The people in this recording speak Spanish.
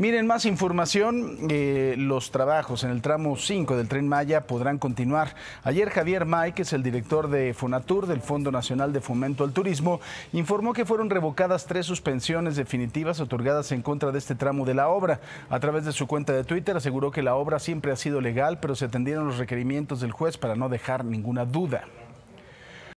Miren, más información, eh, los trabajos en el tramo 5 del tren Maya podrán continuar. Ayer Javier May, que es el director de Fonatur, del Fondo Nacional de Fomento al Turismo, informó que fueron revocadas tres suspensiones definitivas otorgadas en contra de este tramo de la obra. A través de su cuenta de Twitter aseguró que la obra siempre ha sido legal, pero se atendieron los requerimientos del juez para no dejar ninguna duda.